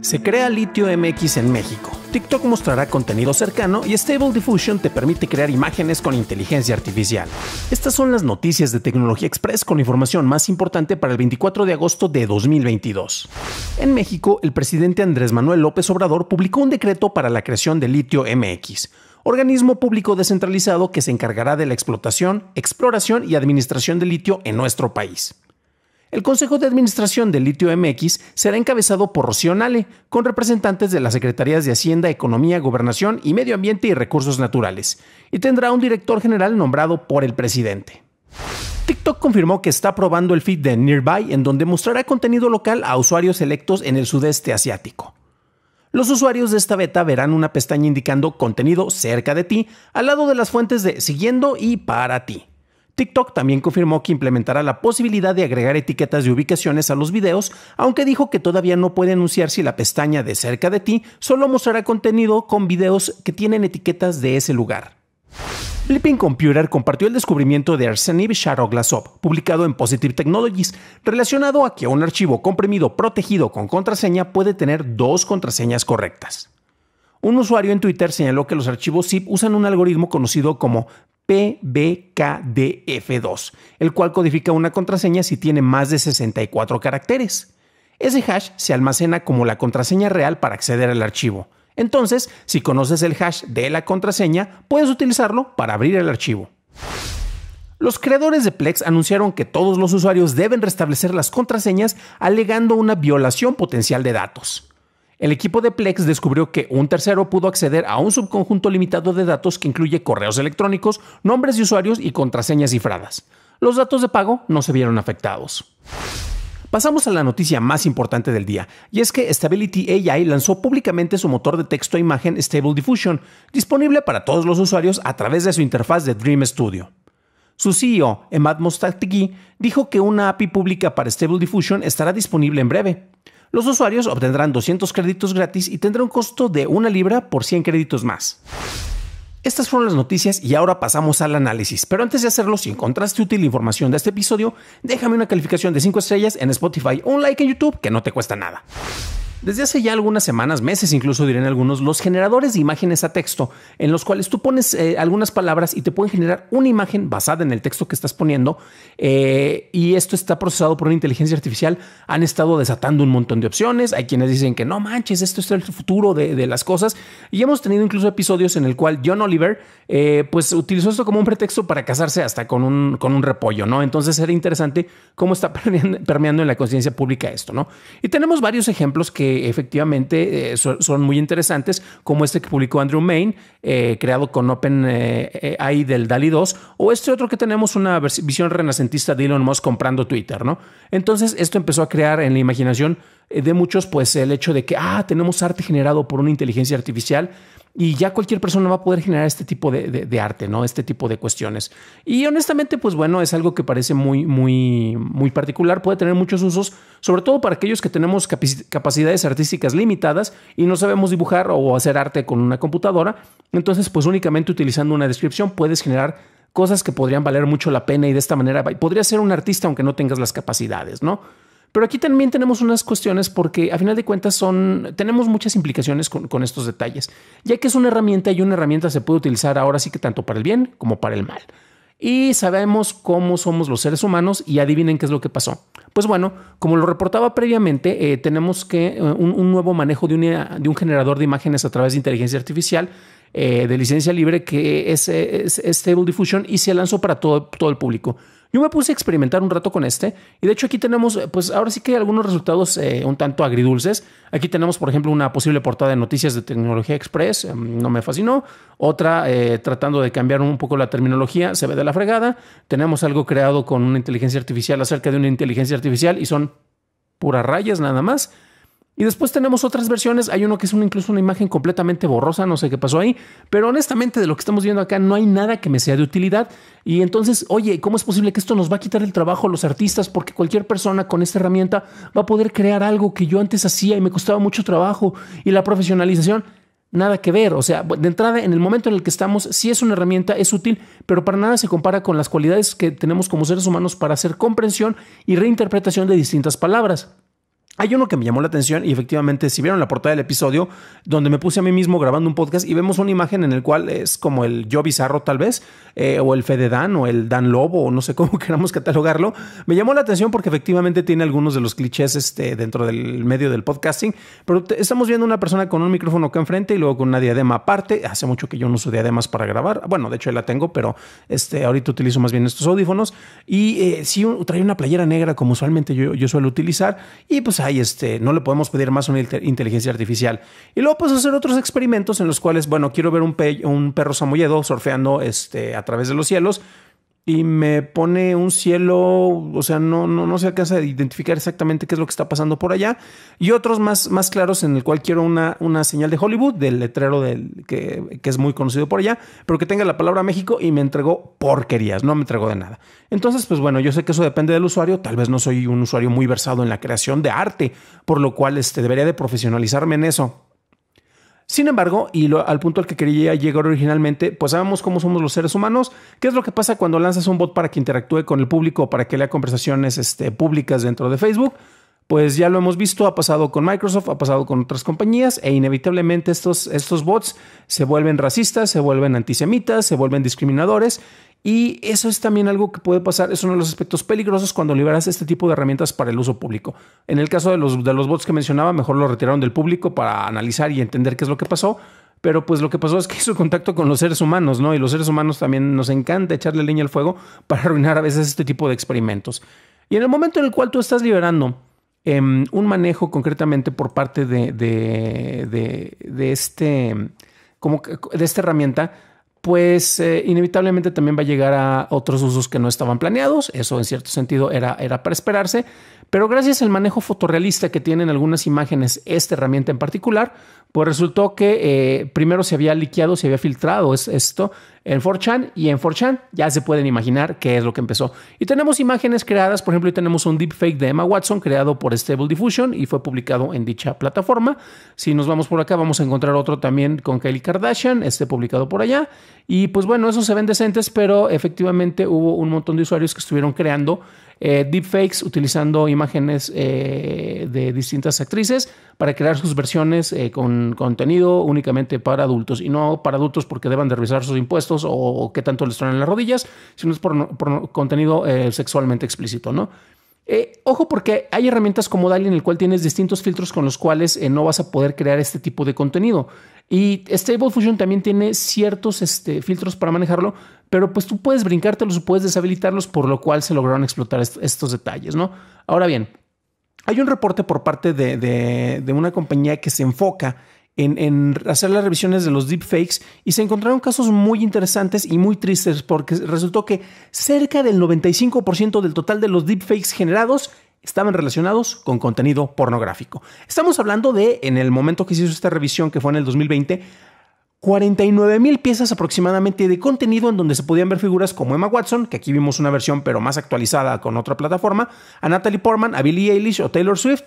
Se crea Litio MX en México. TikTok mostrará contenido cercano y Stable Diffusion te permite crear imágenes con inteligencia artificial. Estas son las noticias de Tecnología Express con información más importante para el 24 de agosto de 2022. En México, el presidente Andrés Manuel López Obrador publicó un decreto para la creación de Litio MX organismo público descentralizado que se encargará de la explotación, exploración y administración de litio en nuestro país. El Consejo de Administración del Litio MX será encabezado por Rocío Nale, con representantes de las Secretarías de Hacienda, Economía, Gobernación y Medio Ambiente y Recursos Naturales, y tendrá un director general nombrado por el presidente. TikTok confirmó que está probando el feed de Nearby, en donde mostrará contenido local a usuarios electos en el sudeste asiático. Los usuarios de esta beta verán una pestaña indicando contenido cerca de ti, al lado de las fuentes de siguiendo y para ti. TikTok también confirmó que implementará la posibilidad de agregar etiquetas de ubicaciones a los videos, aunque dijo que todavía no puede anunciar si la pestaña de cerca de ti solo mostrará contenido con videos que tienen etiquetas de ese lugar. Flipping Computer compartió el descubrimiento de Glass Sharoglasov, publicado en Positive Technologies, relacionado a que un archivo comprimido protegido con contraseña puede tener dos contraseñas correctas. Un usuario en Twitter señaló que los archivos zip usan un algoritmo conocido como PBKDF2, el cual codifica una contraseña si tiene más de 64 caracteres. Ese hash se almacena como la contraseña real para acceder al archivo. Entonces, si conoces el hash de la contraseña, puedes utilizarlo para abrir el archivo. Los creadores de Plex anunciaron que todos los usuarios deben restablecer las contraseñas alegando una violación potencial de datos. El equipo de Plex descubrió que un tercero pudo acceder a un subconjunto limitado de datos que incluye correos electrónicos, nombres de usuarios y contraseñas cifradas. Los datos de pago no se vieron afectados. Pasamos a la noticia más importante del día, y es que Stability AI lanzó públicamente su motor de texto a e imagen Stable Diffusion, disponible para todos los usuarios a través de su interfaz de Dream Studio. Su CEO, Emad Mostaque dijo que una API pública para Stable Diffusion estará disponible en breve. Los usuarios obtendrán 200 créditos gratis y tendrá un costo de una libra por 100 créditos más. Estas fueron las noticias y ahora pasamos al análisis. Pero antes de hacerlo, si encontraste útil la información de este episodio, déjame una calificación de 5 estrellas en Spotify o un like en YouTube que no te cuesta nada. Desde hace ya algunas semanas, meses incluso en algunos, los generadores de imágenes a texto, en los cuales tú pones eh, algunas palabras y te pueden generar una imagen basada en el texto que estás poniendo, eh, y esto está procesado por una inteligencia artificial, han estado desatando un montón de opciones, hay quienes dicen que no manches, esto es el futuro de, las cosas, y hemos tenido incluso episodios en el cual John Oliver, eh, pues utilizó esto como un pretexto para casarse hasta con un, con un repollo, ¿no? Entonces era interesante cómo está permeando en la conciencia pública esto, ¿no? Y tenemos varios ejemplos que eh, efectivamente eh, son muy interesantes, como este que publicó Andrew Main, eh, creado con OpenAI del DALI 2, o este otro que tenemos una visión renacentista de Elon Musk comprando Twitter, ¿no? Entonces, esto empezó a crear en la imaginación de muchos, pues el hecho de que, ah, tenemos arte generado por una inteligencia artificial y ya cualquier persona va a poder generar este tipo de, arte, ¿no? Este tipo de cuestiones. Y honestamente, pues bueno, es algo que parece muy, muy, muy particular, puede tener muchos usos, sobre todo para aquellos que tenemos capacidades artísticas limitadas y no sabemos dibujar o hacer arte con una computadora. Entonces, pues únicamente utilizando una descripción puedes generar cosas que podrían valer mucho la pena y de esta manera podría ser un artista aunque no tengas las capacidades, ¿no? Pero aquí también tenemos unas cuestiones porque a final de cuentas son, tenemos muchas implicaciones con, estos detalles, ya que es una herramienta y una herramienta se puede utilizar ahora sí que tanto para el bien como para el mal. Y sabemos cómo somos los seres humanos y adivinen qué es lo que pasó. Pues bueno, como lo reportaba previamente, eh, tenemos que eh, un, nuevo manejo de, un generador de imágenes a través de inteligencia artificial eh, de licencia libre que es, Stable Diffusion y se lanzó para todo, todo el público. Yo me puse a experimentar un rato con este y de hecho aquí tenemos, pues ahora sí que hay algunos resultados eh, un tanto agridulces. Aquí tenemos, por ejemplo, una posible portada de noticias de tecnología express, em, no me fascinó. Otra eh, tratando de cambiar un poco la terminología, se ve de la fregada. Tenemos algo creado con una inteligencia artificial acerca de una inteligencia artificial y son puras rayas nada más. Y después tenemos otras versiones. Hay uno que es incluso una imagen completamente borrosa, no sé qué pasó ahí. Pero honestamente, de lo que estamos viendo acá, no hay nada que me sea de utilidad. Y entonces, oye, ¿cómo es posible que esto nos va a quitar el trabajo a los artistas? Porque cualquier persona con esta herramienta va a poder crear algo que yo antes hacía y me costaba mucho trabajo. Y la profesionalización, nada que ver. O sea, de entrada, en el momento en el que estamos, sí es una herramienta, es útil, pero para nada se compara con las cualidades que tenemos como seres humanos para hacer comprensión y reinterpretación de distintas palabras. Hay uno que me llamó la atención y efectivamente, si vieron la portada del episodio, donde me puse a mí mismo grabando un podcast y vemos una imagen en el cual es como el yo bizarro tal vez, eh, o el Fede Dan, o el Dan Lobo, o no sé cómo queramos catalogarlo, me llamó la atención porque efectivamente tiene algunos de los clichés este, dentro del medio del podcasting, pero estamos viendo una persona con un micrófono acá enfrente y luego con una diadema aparte. Hace mucho que yo no uso diademas para grabar, bueno, de hecho la tengo, pero este, ahorita utilizo más bien estos audífonos y si eh, sí trae una playera negra como usualmente yo, yo suelo utilizar y pues este, no le podemos pedir más una inteligencia artificial. Y luego puedes hacer otros experimentos en los cuales, bueno, quiero ver un, un perro samoyedo surfeando este, a través de los cielos, y me pone un cielo, o sea, no, no, no se alcanza a identificar exactamente qué es lo que está pasando por allá, y otros más, más claros en el cual quiero una, una señal de Hollywood, del letrero del, que, que es muy conocido por allá, pero que tenga la palabra México y me entregó porquerías, no me entregó de nada. Entonces, pues bueno, yo sé que eso depende del usuario, tal vez no soy un usuario muy versado en la creación de arte, por lo cual este, debería de profesionalizarme en eso. Sin embargo, y al punto al que quería llegar originalmente, pues sabemos cómo somos los seres humanos, qué es lo que pasa cuando lanzas un bot para que interactúe con el público, para que lea conversaciones este, públicas dentro de Facebook. Pues ya lo hemos visto, ha pasado con Microsoft, ha pasado con otras compañías e inevitablemente estos, estos bots se vuelven racistas, se vuelven antisemitas, se vuelven discriminadores y eso es también algo que puede pasar, es uno de los aspectos peligrosos cuando liberas este tipo de herramientas para el uso público. En el caso de los, de los bots que mencionaba, mejor lo retiraron del público para analizar y entender qué es lo que pasó. Pero pues lo que pasó es que hizo contacto con los seres humanos, ¿no? Y los seres humanos también nos encanta echarle leña al fuego para arruinar a veces este tipo de experimentos. Y en el momento en el cual tú estás liberando em, un manejo concretamente por parte de, de, de, este, como de esta herramienta, pues eh, inevitablemente también va a llegar a otros usos que no estaban planeados. Eso en cierto sentido era, era para esperarse. Pero gracias al manejo fotorrealista que tienen algunas imágenes, esta herramienta en particular, pues resultó que eh, primero se había liqueado, se había filtrado es, esto en 4chan y en 4chan ya se pueden imaginar qué es lo que empezó. Y tenemos imágenes creadas, por ejemplo, y tenemos un deepfake de Emma Watson creado por Stable Diffusion y fue publicado en dicha plataforma. Si nos vamos por acá, vamos a encontrar otro también con Kylie Kardashian, este publicado por allá. Y pues bueno, esos se ven decentes, pero efectivamente hubo un montón de usuarios que estuvieron creando eh, deepfakes utilizando imágenes eh, de distintas actrices para crear sus versiones eh, con contenido únicamente para adultos y no para adultos porque deban de revisar sus impuestos o, qué tanto les traen las rodillas, sino es por contenido sexualmente explícito, ¿no? Eh, ojo porque hay herramientas como DALI en el cual tienes distintos filtros con los cuales eh, no vas a poder crear este tipo de contenido. Y Stable Fusion también tiene ciertos este, filtros para manejarlo, pero pues tú puedes brincártelos o puedes deshabilitarlos, por lo cual se lograron explotar estos detalles, ¿no? Ahora bien, hay un reporte por parte de, de una compañía que se enfoca en, hacer las revisiones de los deepfakes y se encontraron casos muy interesantes y muy tristes porque resultó que cerca del 95% del total de los deepfakes generados estaban relacionados con contenido pornográfico. Estamos hablando de, en el momento que se hizo esta revisión, que fue en el 2020, 49 mil piezas aproximadamente de contenido en donde se podían ver figuras como Emma Watson, que aquí vimos una versión pero más actualizada con otra plataforma, a Natalie Portman, a Billie Eilish o Taylor Swift,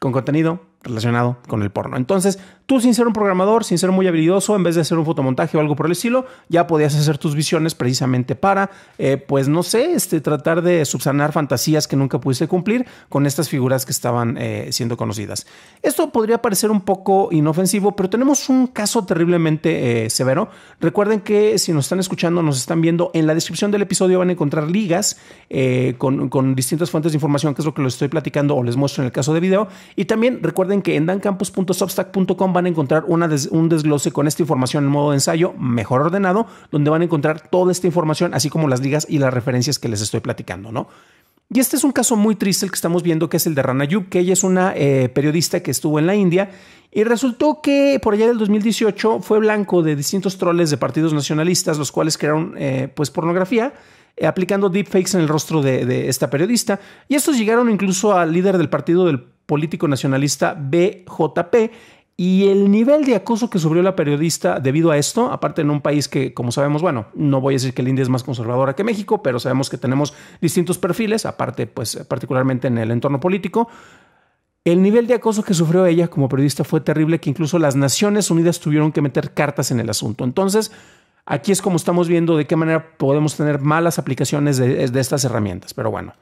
con contenido relacionado con el porno. Entonces, tú sin ser un programador, sin ser muy habilidoso, en vez de hacer un fotomontaje o algo por el estilo, ya podías hacer tus visiones precisamente para, eh, pues no sé, este, tratar de subsanar fantasías que nunca pudiste cumplir con estas figuras que estaban eh, siendo conocidas. Esto podría parecer un poco inofensivo, pero tenemos un caso terriblemente eh, severo. Recuerden que si nos están escuchando, nos están viendo, en la descripción del episodio van a encontrar ligas con, con distintas fuentes de información, que es lo que les estoy platicando o les muestro en el caso de video. Y también recuerden que en dancampus.substack.com van a encontrar un desglose con esta información en modo de ensayo mejor ordenado, donde van a encontrar toda esta información, así como las ligas y las referencias que les estoy platicando, ¿no? Y este es un caso muy triste el que estamos viendo, que es el de Rana Yub, que ella es una eh, periodista que estuvo en la India y resultó que por allá del 2018 fue blanco de distintos troles de partidos nacionalistas, los cuales crearon eh, pues pornografía eh, aplicando deepfakes en el rostro de, de, esta periodista. Y estos llegaron incluso al líder del partido del político nacionalista BJP y el nivel de acoso que sufrió la periodista debido a esto, aparte en un país que, como sabemos, bueno, no voy a decir que la India es más conservadora que México, pero sabemos que tenemos distintos perfiles, aparte, pues, particularmente en el entorno político. El nivel de acoso que sufrió ella como periodista fue terrible que incluso las Naciones Unidas tuvieron que meter cartas en el asunto. Entonces, aquí es como estamos viendo de qué manera podemos tener malas aplicaciones de, de estas herramientas. Pero bueno,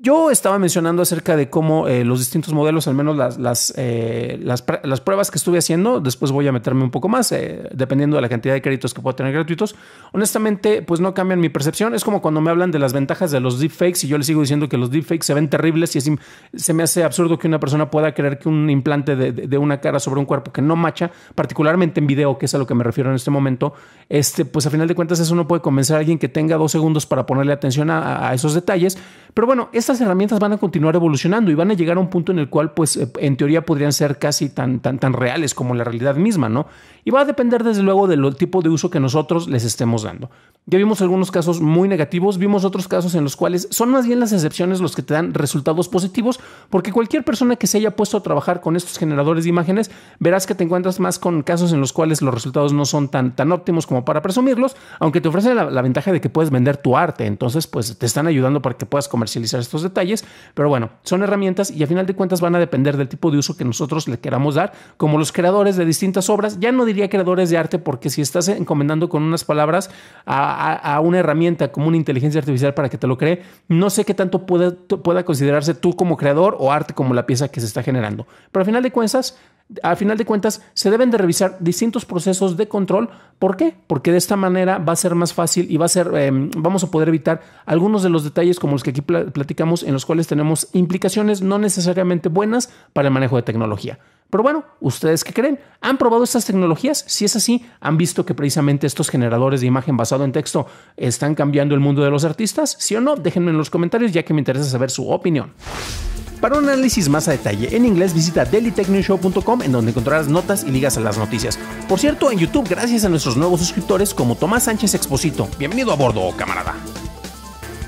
yo estaba mencionando acerca de cómo eh, los distintos modelos, al menos las, las, eh, las, pruebas que estuve haciendo, después voy a meterme un poco más, eh, dependiendo de la cantidad de créditos que pueda tener gratuitos. Honestamente, pues no cambian mi percepción. Es como cuando me hablan de las ventajas de los deepfakes y yo les sigo diciendo que los deepfakes se ven terribles y así se me hace absurdo que una persona pueda creer que un implante de, una cara sobre un cuerpo que no macha, particularmente en video, que es a lo que me refiero en este momento, este, pues a final de cuentas eso no puede convencer a alguien que tenga dos segundos para ponerle atención a, esos detalles. Pero bueno, estas herramientas van a continuar evolucionando y van a llegar a un punto en el cual, pues, eh, en teoría podrían ser casi tan, tan, tan reales como la realidad misma, ¿no? Y va a depender, desde luego, del tipo de uso que nosotros les estemos dando. Ya vimos algunos casos muy negativos, vimos otros casos en los cuales son más bien las excepciones los que te dan resultados positivos, porque cualquier persona que se haya puesto a trabajar con estos generadores de imágenes, verás que te encuentras más con casos en los cuales los resultados no son tan, tan óptimos como para presumirlos, aunque te ofrecen la, la ventaja de que puedes vender tu arte, entonces, pues, te están ayudando para que puedas comercializar estos detalles, pero bueno, son herramientas y a final de cuentas van a depender del tipo de uso que nosotros le queramos dar, como los creadores de distintas obras, ya no diría creadores de arte, porque si estás encomendando con unas palabras a, una herramienta como una inteligencia artificial para que te lo cree, no sé qué tanto pueda, pueda considerarse tú como creador o arte como la pieza que se está generando, pero a final de cuentas, al final de cuentas, se deben de revisar distintos procesos de control. ¿Por qué? Porque de esta manera va a ser más fácil y va a ser, em, vamos a poder evitar algunos de los detalles como los que aquí platicamos, en los cuales tenemos implicaciones no necesariamente buenas para el manejo de tecnología. Pero bueno, ¿ustedes qué creen? ¿Han probado estas tecnologías? Si es así, ¿han visto que precisamente estos generadores de imagen basado en texto están cambiando el mundo de los artistas? Si o no? Déjenme en los comentarios ya que me interesa saber su opinión. Para un análisis más a detalle en inglés, visita dailytechnewshow.com en donde encontrarás notas y ligas a las noticias. Por cierto, en YouTube, gracias a nuestros nuevos suscriptores como Tomás Sánchez Exposito. Bienvenido a bordo, camarada.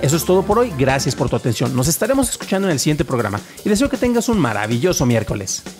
Eso es todo por hoy, gracias por tu atención. Nos estaremos escuchando en el siguiente programa y deseo que tengas un maravilloso miércoles.